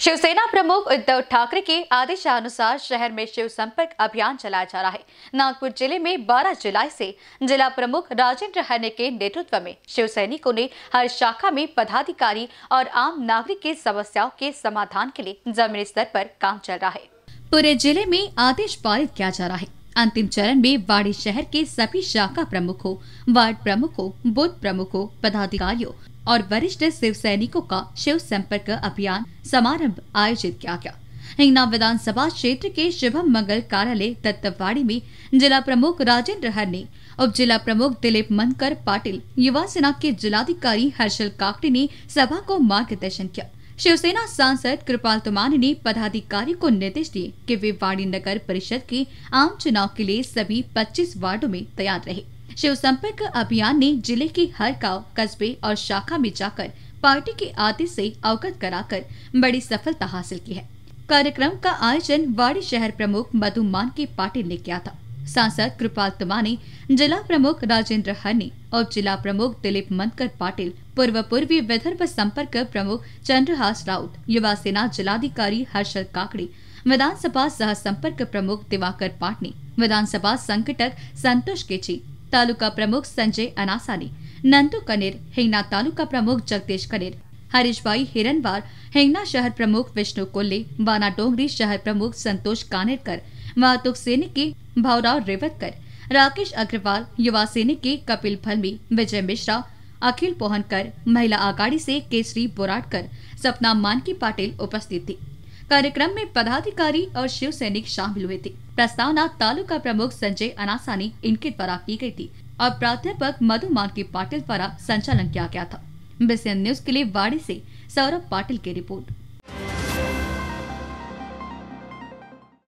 शिवसेना प्रमुख उद्धव ठाकरे के आदेशानुसार शहर में शिव संपर्क अभियान चलाया जा रहा है नागपुर जिले में 12 जुलाई से जिला प्रमुख राजेंद्र हरने के नेतृत्व में शिव सैनिकों ने हर शाखा में पदाधिकारी और आम नागरिक की समस्याओं के समाधान के लिए जमीनी स्तर पर काम चल रहा है पूरे जिले में आदेश पारित किया जा रहा है अंतिम चरण में बाड़ी शहर के सभी शाखा प्रमुखों वार्ड प्रमुखों बूथ प्रमुखों पदाधिकारियों और वरिष्ठ शिव सैनिकों का शिव संपर्क अभियान समारंभ आयोजित किया गया हिंगना विधानसभा क्षेत्र के शुभम मंगल कार्यालय दत्तवाड़ी में जिला प्रमुख राजेंद्र हर ने उप जिला प्रमुख दिलीप मनकर पाटिल युवा सेना के जिलाधिकारी हर्षल काकड़ी ने सभा को मार्गदर्शन किया शिवसेना सांसद कृपाल तुमान ने पदाधिकारी को निर्देश दिए कि वे वाणी नगर परिषद के आम चुनाव के लिए सभी 25 वार्डो में तैयार रहे शिव संपर्क अभियान ने जिले के हर गांव कस्बे और शाखा में जाकर पार्टी के आदेश से अवगत कराकर बड़ी सफलता हासिल की है कार्यक्रम का आयोजन वाड़ी शहर प्रमुख मधु मान के पाटिल ने किया था सांसद कृपाल तुमानी जिला प्रमुख राजेंद्र हनी और जिला प्रमुख दिलीप मनकर पाटिल पूर्व पूर्वी विदर्भ संपर्क प्रमुख चंद्रहास राउत युवा सेना जिलाधिकारी हर्षद काकड़े विधानसभा सह संपर्क प्रमुख दिवाकर पाटनी विधानसभा संकटक संतोष केची तालुका प्रमुख संजय अनासानी नंदू कनेर हिंगना तालुका प्रमुख जगदेश कनेर हरीश भाई हिरनवार हिंगना शहर प्रमुख विष्णु कोल्ले वाना डोंगरी शहर प्रमुख संतोष कानेरकर वाहतुक सैनिक के भावराव रेवतकर राकेश अग्रवाल युवा सैनिक के कपिल फलमी विजय मिश्रा अखिल पोहनकर महिला आघाड़ी से केसरी बोराटकर सपना मानकी पाटिल उपस्थित थी कार्यक्रम में पदाधिकारी और शिव सैनिक शामिल हुए थे प्रस्तावना तालुका प्रमुख संजय अनासानी इनके द्वारा की गई थी और प्राध्यापक मधु मानकी पाटिल द्वारा संचालन किया गया था बीसीएन न्यूज के लिए वाड़ी से सौरभ पाटिल की रिपोर्ट